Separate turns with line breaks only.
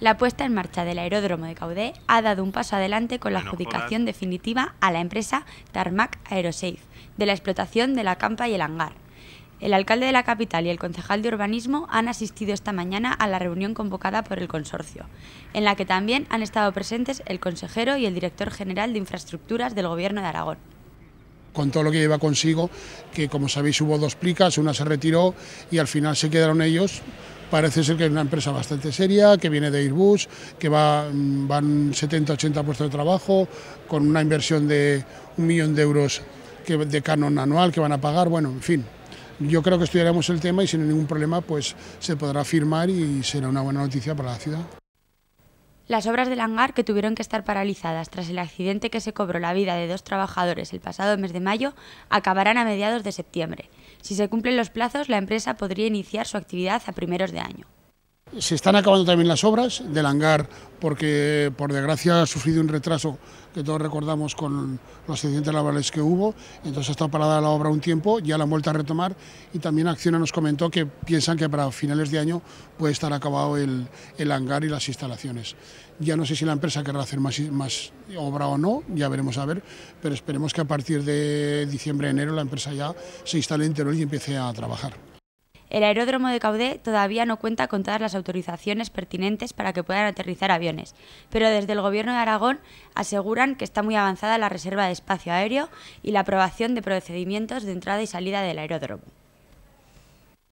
La puesta en marcha del aeródromo de Caudé ha dado un paso adelante con la adjudicación definitiva a la empresa Tarmac Aerosafe de la explotación de la campa y el hangar. El alcalde de la capital y el concejal de urbanismo han asistido esta mañana a la reunión convocada por el consorcio, en la que también han estado presentes el consejero y el director general de infraestructuras del Gobierno de Aragón
con todo lo que lleva consigo, que como sabéis hubo dos plicas, una se retiró y al final se quedaron ellos parece ser que es una empresa bastante seria, que viene de Airbus, que va, mm, van 70-80 puestos de trabajo, con una inversión de un millón de euros de canon anual que van a pagar, bueno, en fin. Yo creo que estudiaremos el tema y sin ningún problema pues se podrá firmar y será una buena noticia para la ciudad.
Las obras del hangar, que tuvieron que estar paralizadas tras el accidente que se cobró la vida de dos trabajadores el pasado mes de mayo, acabarán a mediados de septiembre. Si se cumplen los plazos, la empresa podría iniciar su actividad a primeros de año.
Se están acabando también las obras del hangar porque por desgracia ha sufrido un retraso que todos recordamos con los accidentes laborales que hubo, entonces ha estado parada la obra un tiempo, ya la han vuelto a retomar y también Acciona nos comentó que piensan que para finales de año puede estar acabado el, hangar y las instalaciones. Ya no sé si la empresa querrá hacer más, obra o no, ya veremos a ver, pero esperemos que a partir de diciembre-enero la empresa ya se instale en Teruel y empiece a trabajar.
El aeródromo de Caudé todavía no cuenta con todas las autorizaciones pertinentes para que puedan aterrizar aviones, pero desde el Gobierno de Aragón aseguran que está muy avanzada la reserva de espacio aéreo y la aprobación de procedimientos de entrada y salida del aeródromo.